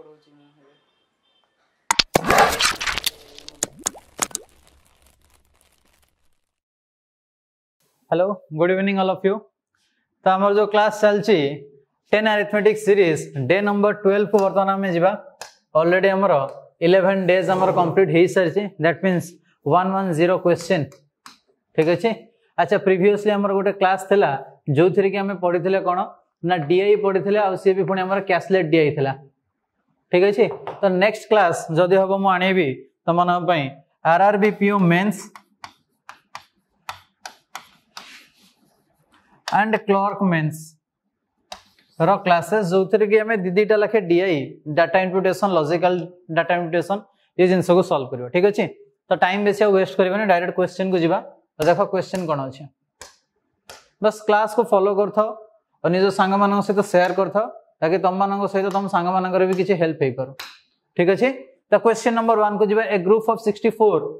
Hello good evening all of you तो आम जो क्लास चलती ten arithmetic series day number twelve को बर्तमान आम जावा अलरेडी आमर इलेवेन डेज आम कम्प्लीट हो सारी that means one one zero question ठीक अच्छे अच्छा प्रिभसली आम गोटे क्लास था जो थी आम पढ़ी कौन ना डीआई पढ़ी सी भी पुणी आम कैसलेट डीआई था ठीक अच्छे तो नेक्स्ट क्लास जदि हम मुझे तुम R R PO mains and clerk mains classes जो थी कि आम दीदीटा लेखे DI data interpretation logical data interpretation ये जिनस को सल्व कर ठीक अच्छे तो टाइम बेस वेस्ट कर डायरेक्ट क्वेश्चन को जीवा तो देख क्वेश्चन कौन अच्छे बस क्लास को फॉलो कर थो और निज सांग सहित सेयार कर थो ताकि तुमମାନଙ୍କ सहित तुम ସାଙ୍ଗମାନଙ୍କର ବି କିଛି ହେଲ୍ପ ହେଇପାରୁ ଠିକ ଅଛି ତ କ୍ୱେଶ୍ଚନ ନମ୍ବର 1 କୁ ଯିବା a group of 64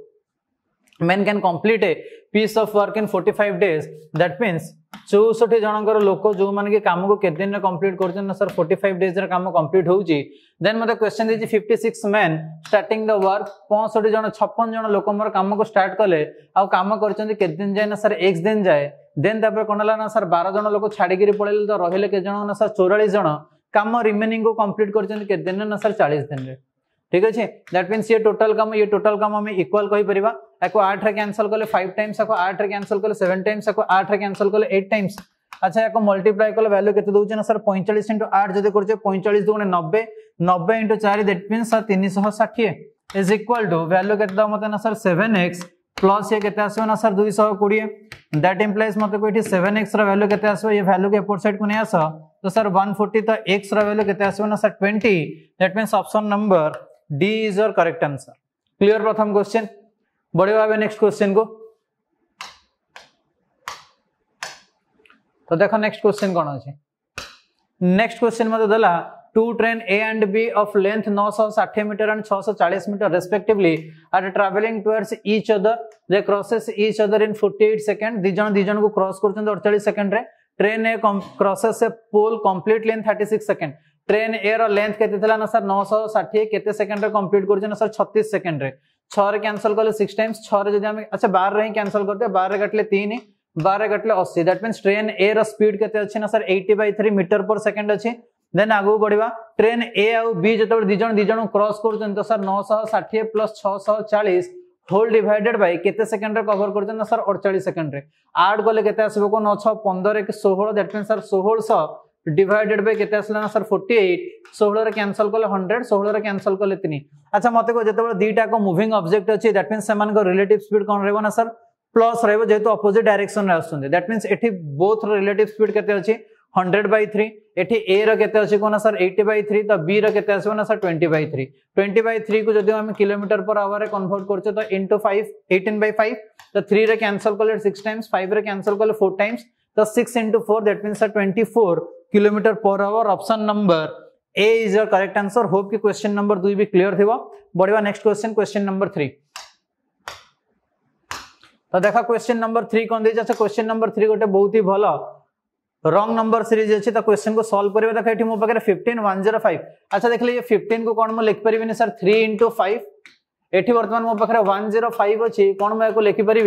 men can complete a piece of work in 45 days that means 64 ଜଣଙ୍କର ଲୋକ ଯେଉଁମାନେ କି କାମକୁ କେତେ ଦିନରେ କମ୍ପ୍ଲିଟ କରୁଛନ୍ତି ନା ସାର୍ 45 ଡେଜ୍ ର କାମ କମ୍ପ୍ଲିଟ ହେଉଛି ଦେନ୍ ମୋତେ କ୍ୱେଶ୍ଚନ୍ ଦେଇଛି 56 ମେନ୍ ଷ୍ଟାର୍ଟିଂ ଦ ୱାର୍କ 65 ଜଣ 56 ଜଣ ଲୋକ ମୋର କାମକୁ ଷ୍ଟାର୍ଟ କଲେ ଆଉ କାମ କରିଛନ୍ତି କେତେ ଦିନ ଯାଏ ନା ସାର୍ x ଦିନ ଯାଏ ଦେନ୍ ତାପରେ କ'ଣ ହେଲା ନା ସାର୍ ବାର ଜଣ ଲୋକ ଛାଡ଼ିକିରି ପଳେଇଲେ ତ ରହିଲେ କେତେ ଜଣ ନା ସାର୍ ଚଉରାଳିଶ ଜଣ କାମ ରିମେନିଂକୁ କମ୍ପ୍ଲିଟ୍ କରିଛନ୍ତି କେତେ ଦିନରେ ନା ସାର୍ ଚାଳିଶ ଦିନରେ ଠିକ୍ ଅଛି ଦ୍ୟାଟ୍ ମିନ୍ସ ଇଏ ଟୋଟାଲ୍ କାମ ଇଏ ଟୋଟାଲ୍ କାମ ଆମେ ଇକ୍ୱାଲ୍ କହିପାରିବା ୟାକୁ ଆଠରେ କ୍ୟାନସଲ୍ କଲେ ଫାଇଭ୍ ଟାଇମ୍ସ ୟାକୁ ଆଠରେ କ୍ୟାନସଲ୍ କଲେ ସେଭେନ୍ ଟାଇମ୍ସ ୟାକୁ ଆଠରେ କ୍ୟାନସଲ୍ କଲେ ଏଇଟ୍ ଟାଇମ୍ସ ଆଚ୍ଛା এখন মল্টিপ্লাই କଲେ ভ্যালু କେତେ দৌছে ନା ସାର୍ ପଇଁଚାଳିଶ ইন্টু আট ଯଦି করছে ପଇଁଚାଳିଶ দুগুণে ନବେ ନବେ ଇଣ୍ଟୁ ଚାରି দ্যাট মিনস ସାର୍ ତିନିଶହ ଷାଠିଏ ইজ ইকুয়াল ଟୁ ভ্যালু କେତେ ଦେବ ମୋତେ ନା ସାର୍ ସେଭେନ୍ ଏକ୍ସ प्लस ये आसो ना सर दुई शह कोड़े दैट इम्प्लाइज मतलब ये सेवेन एक्स रैल्यू ये भैल्यू को एपोट सैड को नहीं आस तो सर वन फोर्टी तो एक्स रैल्यू ना sir twenty that mean option number D is your correct answer clear प्रथम क्वेश्चन बढ़िया नेक्स्ट क्वेश्चन को तो देख नेक्स्ट क्वेश्चन कौन अच्छे नेक्स्ट क्वेश्चन मत दला two train A and B of length 960 meter and 640 meter respectively are traveling towards each other. They crosses each other in 48 seconds. दी जन दी जन को क्रॉस 48 सेकंड रे train a crosses a pole complete length 36 second train ए रो length केते थला ना सर 960 केते सेकंड रे कंप्लीट कर ना सर 36 सेकंड रे 6 रे कैंसिल करले 6 टाइम्स 6 रे जदी हम अच्छा 12 रे ही कैंसिल करते 12 रे काटले 3 12 दैट मीन ट्रेन ए रो स्पीड केते अछि ना sir 80 by 3 meter per second अछि ଦେନ୍ ଆଗକୁ ବଢିବା ଟ୍ରେନ୍ ଏ ଆଉ ବି ଯେତେବେଳେ ଦି ଜଣ ଦି ଜଣଙ୍କୁ କ୍ରସ୍ କରୁଛନ୍ତି ତ ସାର୍ ନଅଶହ ଷାଠିଏ ପ୍ଲସ୍ ଛଅଶହ ଚାଳିଶ হোল ডিভাইডেড বাই কেতে সেকেন্ডে কভর করছেন না স্যার অড়চাশ সেকেন্ডে আট গলে কেতে আসবে কোন ছ পনের কি ষোহল দ্যাট মিন স্যার ষোহলশ ডিভাইডেড বাই কেতে আসলে না স্যার ফোর্টি এইট ষোহলরে ক্যানসল কলে হন্ড্রেড ষোহলরে ক্যানসল কলে তিন আচ্ছা মতো কো যেতবে দুইটা মুভিং অবজেক্ট অছি দ্যাট মিন সেমান রিলেটিভ স্পিড কোন রহব না স্যার প্লস রহব যেহেতু অপোজিট ডাইরেকশন আসছেন দ্যাট মিন্স এটি বোথ রিলেটিভ স্পিড কেতে অছি हंड्रेड बै थ्री एटी ए रेते कहना सर एट्टी बै थ्री तो बी रेत आसना sir twenty by three twenty by three को जो किलोमीटर पर आवर कनभर्ट कर तो into five eighteen by five तो थ्री रे कैनसल कले सिक्स टाइम्स फाइव रे कैनसल कले फोर टाइम्स तो six into four that mean sir twenty four kilometer per hour option number A is your correct answer hope कि question number दुई भी clear थी बढ़िया next question question number three तो देखा क्वेश्चन नंबर थ्री कौन दे question number three गोटे बहुत ही भल रंग नंबर सीरीज अच्छी क्वेश्चन को सल्व करेंगे देख ये मो पाखे फिफ्टन वन जीरो फाइव अच्छा देखे ये फिफ्टन को कौन मुझे पारि सर थ्री इंटू फाइव ये बर्तमान मो पाखे वन जीरो फाइव अच्छी कौन मुझे लिखिपरि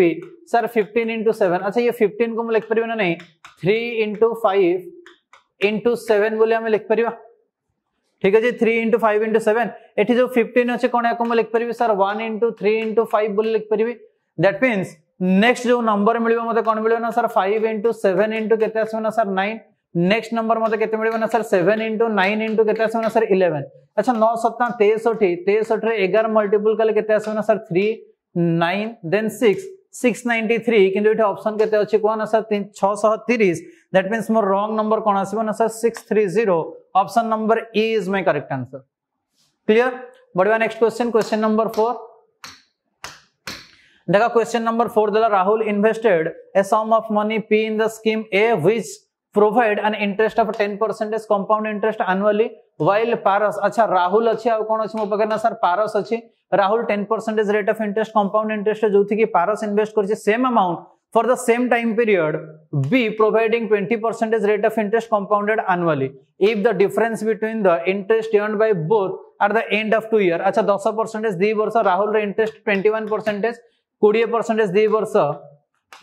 सर फिफ्टन इंटू सेवेन अच्छा ये फिफ्टन को मुझे लिखिपारि ना नहीं three into five into seven बोली आम लिखिपर ठीक अच्छे three into five into seven ये जो फिफ्टन अच्छे कौन या लिखिपरि sir one into three into five बोली दैट मीनस नेक्स्ट जो नंबर मिले मत कौन मिले ना sir five into seven into के सर नाइन नेक्स्ट नंबर मत के ना sir seven into nine into के सर इलेवेन अच्छा नौ सत्ता तेसठ तेसठ एगार मल्टीपुल कले के sir three nine then six six ninety three किंतु ये ऑप्शन के अच्छे कौन ना सर छः तीस दैट मीन मोर रंग नंबर कौन आस ना sir six three zero option number is my correct answer clear बढ़िया next question question number four देखा क्वेश्चन नंबर फोर दिला Rahul invested a sum of money P in the scheme A which provide an interest of ten percentage compound interest annually while Paras अच्छा राहुल अच्छी आउ कौन अच्छी मो पाखे ना सर पारस अच्छी Rahul ten percentage rate of interest compound interest जो थी कि पारस इन्वेस्ट कर same amount for the same time period B providing 20 percentage rate of interest compounded annually if the difference between the interest earned by both at the end of two year अच्छा दस percentage दी वर्ष राहुल रे interest 21 percentage कोड़े percentage दि वर्ष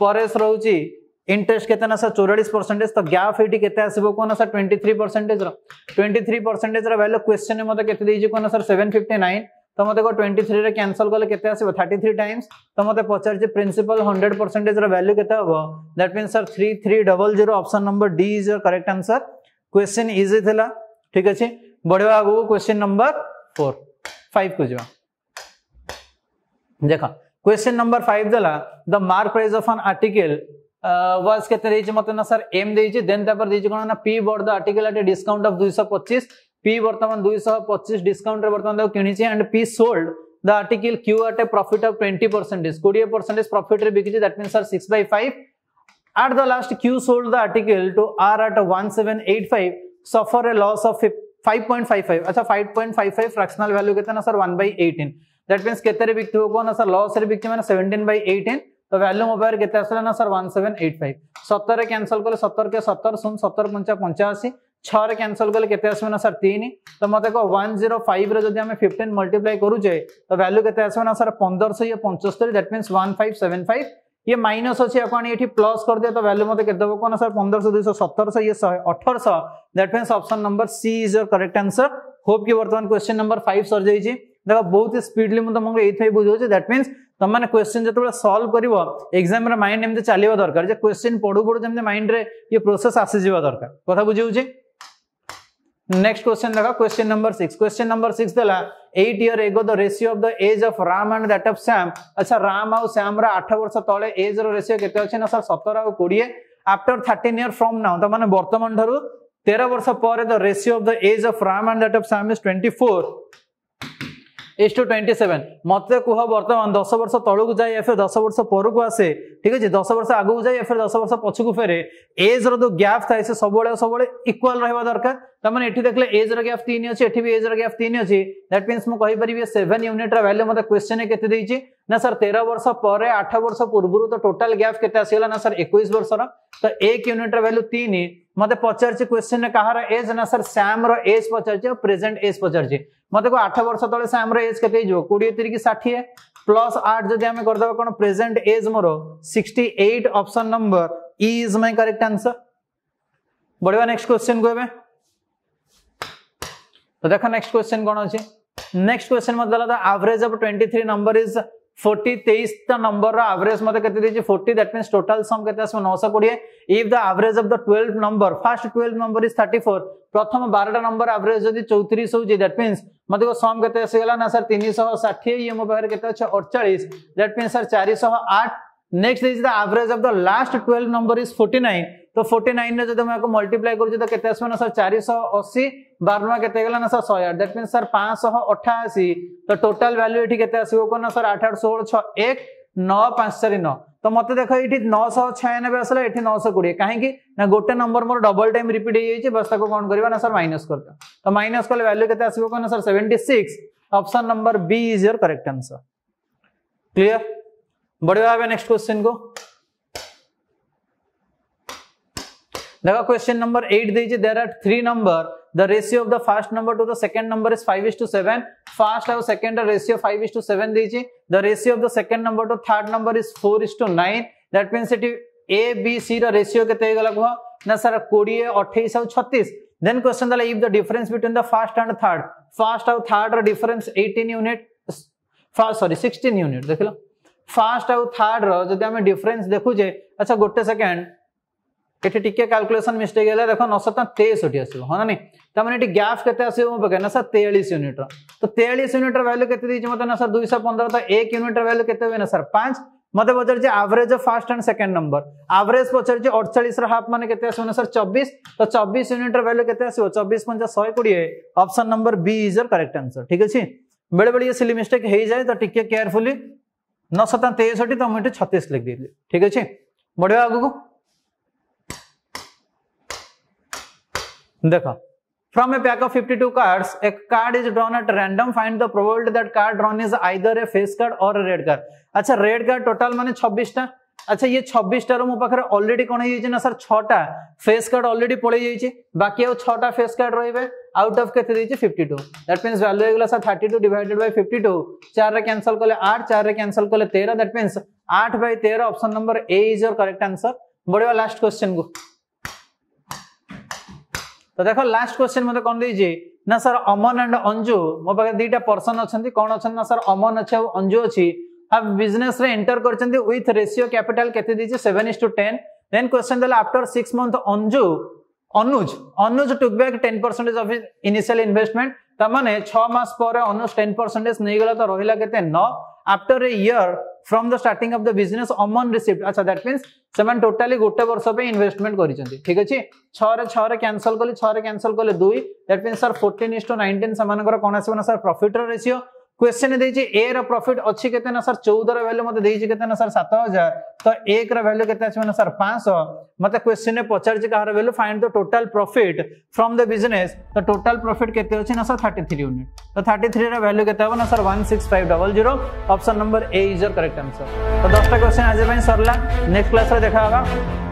परेश रोच interest के सर चौरास परसेंटेज तो गैप ये के आसो कहना sir twenty three percentage twenty three percentage value question मतलब के कहना सर सेवेन फिफ्टी नाइन तो मत ट्वेंटी थ्री रे कैनसल कले के आसो थर्टी थ्री टाइम्स तो मत पचार प्रिंसिपल हंड्रेड परसेंटेज रैल्यू के that mean sir three three double zero option number D is correct answer question easy थी ठीक अच्छे बढ़िया आगे क्वेश्चन नंबर फोर फाइव को जी देख क्वेश्चन नंबर फाइव दिला the mark price of an article was कितने दीजिए सर एम देन तापर ना पी वर्ड the article at a discount of 225 P वर्तमान 225 डिस्काउंट रे वर्तमान and P sold the article Q at a profit of 20% 20% profit रे बिकिजे that means sir 6/5 at the last q sold the article to r at 1785 suffer a loss of 5.55 अच्छा 5.55 fractional value कितना sir 1/18 that mean के बिक्ति हो sir लस बिक्ति मैंने सेवेन्टीन बै एटीन तो वैल्यू मोबाइल के ना sir one seven eight five सतर कैनसल कले सतर के सतर शून सतर पंचा पंचाशी छर कैनसल कले के ना सर तीन तो मत कह वन जीरो फाइव रे जब फिफ्टीन मल्टीप्लाए करुचे तो वैल्यू के ना सर पंदर ये पंचस्तरी that mean one five seven five ये माइनस अच्छी ये प्लस कर दिए तो वैल्यू मत के दबे कहना सर पंद्रह दुई सतर ये शहे अठर शह that mean option number C is your correct answer hope कि बर्तमान क्वेश्चन नंबर फाइव सर जाइए देखो बहुत ही स्पीडली तुमको ये बुझाऊँ दैट मीन तुम मैंने क्वेश्चन जो सल्व कर एक्जाम माइंड एम चलो दरकार जो क्वेश्चन पढ़ू पढ़ू जमी माइंड रे ये प्रोसेस आसीज दरकार कथा बुझे नेक्स्ट क्वेश्चन देख question number six question number six देला eight year ago the ratio of the age of Ram and that of Sam अच्छा राम आउ सैम आठ वर्ष तले एज रेसीो के सर सतर आउ कोड़े after thirteen year from now तुम बर्तमान ठार तेरह वर्ष पर the ratio of the age of Ram and that of Sam is twenty eight to twenty seven ମୋତେ କୁହ ବର୍ତ୍ତମାନ ଦଶ ବର୍ଷ ତଳକୁ ଯାଏ ଏଫ୍ ଦଶ ବର୍ଷ ପରକୁ ଆସେ ଠିକ୍ ଅଛି ଦଶ ବର୍ଷ ଆଗକୁ ଯାଏ ଏଫ୍ ଦଶ ବର୍ଷ ପଛକୁ ଫେରେ ଏଜ୍ର ଯେଉଁ ଗ୍ୟାପ୍ ଥାଏ ସେ ସବୁବେଳେ ସବୁବେଳେ ଇକ୍ୱାଲ୍ ରହିବା ଦରକାର तमें देखे एज्र गैप तीन अच्छी भी एज्र गैप तीन अच्छी दैट मीनस मुझे सेवेन यूनिट रैल्यू मतलब क्वेश्चन के सर तेरह वर्ष पर आठ वर्ष पूर्व तो टोटाल गैप ना सर एक वर्ष तो एक यूनिट रैल्यू तीन मत पचार क्वेश्चन कहार एज ना सर श्याम एज पचार प्रेजेट एज पचार मत को आठ वर्ष तेज़ श्याम एज के कोड़े तीर षाठी प्लस आठ जदि करदे कौन present age more sixty eight option number is my correct answer बढ़िया नेक्स्ट क्वेश्चन को तो देख नेक्स्ट क्वेश्चन कौन अच्छे next question average of twenty three number is forty तेईस नंबर रवरेज मत मते दैट मीन टोटाल सम केते नौश कोड़े if the average of the twelve number first twelve number is four प्रथम बारटा नंबर आवरेज जो 34 हो दैट सम केते आसे ना सर 360 ये मो पे केते छ 48 दैट मींस सर आठ next is the average of the last twelve number is 49 तो फोर्टी नाइन जदि जो मैं मल्टीप्लाई करू तो आसो ना सर बारनुआ के ना सर शहे दैट मीन सर पांचश अठाशी तो टोटाल भैल्यू ये आसो कौन सर आठ आठ षोल छ एक नौ पांच चार नौ तो मत देख ये नौश छयानबे आसला ये नौश कोड़े कहीं ना गोटे नंबर मोर डबल टाइम रिपीट हो बस कौन करवा ना सर माइनस कर दो तो माइनस कले भैल्यू के आसो कौन sir seventy six option number B is your correct answer clear बढ़िया भाव नेक्स्ट क्वेश्चन को देखो question number eight there are three number the ratio of the first number to the second number is 5 is to 7 first और second ratio 5 is to 7 diji the ratio of the second number to third number is 4 is to 9 that means it a b c the ratio kete ହେଇଗଲା କୁହ ନା sir 20 28 ଆଉ 36 then question ଦେଲା if the difference between the first and third first ଆଉ third the difference 18 unit sorry 16 unit ଦେଖିଲ first ଆଉ third ର ଯଦି ଆମେ difference ଦେଖୁଛେ ଆଚ୍ଛା ଗୋଟେ second एटी टिके कैलकुलेशन मिस्टेक है देख नौश तेसठी आसो है नी तो मैंने गैप के पकड़े ना सर तेईस यूनिट्र तो तेईस यूनिट्र वैल्यू के मतलब ना सर दुईश पंद्रह तो एक यूनिट्र वैल्यू ना सर पांच मतलब पचारे average first and second number average पचारे अड़चाई हाफ मैंने के सर चबीस तो चबीस यूनिट रैल्यू के आसो चबीस पंचा शहे कोड़े option number B is the correct answer ठीक अच्छे बेले बेले सिली मिस्टेक हो जाए तो टी केयरफुल नौ शता तेसठी तो मुझे छत्तीस लिख दे ठीक अच्छे बढ़िया आगे देखो from a pack of 52 cards, a card is drawn at random. Find the probability that card drawn is either a face card or a red card अच्छा रेड कार्ड टोटल माने 26 टा अच्छा ये 26 टा मो पाखरे ऑलरेडी कोन हेइ ना सर 6 टा फेस कार्ड ऑलरेडी पळे जाइछि बाकी आउ 6 टा फेस कार्ड रहिबे आउट ऑफ केते दैछि 52 दैट मींस वैल्यू हेगला सर 32 डिवाइडेड बाय 52 4 रे कैंसिल करले 8 4 रे कैंसिल करले 13 that means 8 by 13 option number A is your correct answer बढ़िया लास्ट क्वेश्चन को তো ଦେଖ ଲାଷ୍ଟ କ୍ୱେଶ୍ଚିନ୍ ମୋତେ କ'ଣ ଦେଇଛି ନା ସାର୍ ଅମନ ଆଣ୍ଡ ଅଞ୍ଜୁ ମୋ ପାଖରେ ଦୁଇଟା ପର୍ସନ ଅଛନ୍ତି କ'ଣ ଅଛନ୍ତି ନା ସାର୍ ଅମନ ଅଛି ଆଉ ଅଞ୍ଜୁ ଅଛି ଆଉ ବିଜନେସରେ ଏଣ୍ଟର କରିଛନ୍ତି ୱିଥ ରେସିଓ କ୍ୟାପିଟାଲ କେତେ ଦେଇଛି seven is to ten then question ଦେଲା after six month Anju Anuj Anuj took back ten percentage of initial investment ତାମାନେ ଛଅ ମାସ ପରେ ଅନୁଜ ଟେନ୍ ପରସେଣ୍ଟେଜ ନେଇଗଲା ତ ରହିଲା କେତେ ନଅ after a year from the starting of the business amount receipt আচ্ছা দ্যাট মিন্স সে টোটালি গোটে বর্ষ পাই ইনভেস্টমেন্ট করেছেন ঠিক আছে ছরে ছরে ক্যানসেল কলে ছরে ক্যানসেল কলে দুই that means sir fourteen is to nineteen সে কোণ আসবে না স্যার প্রফিটর রেসিও क्वेश्चन देइछि ए रो प्रॉफिट ना सर 14 रो वैल्यू मते देइछि ना सर 7000 तो एक रो वैल्यू केते ना सर 500 मते क्वेश्चन ने पछर जे कहार value find the total profit from the business तो टोटल प्रॉफिट केते ना सर 33 यूनिट तो 33 थ्री रैल्यू केते हो ना sir 16500 option number A is your correct answer तो 10 क्वेश्चन आज सरला नेक्स्ट क्लास देखा होगा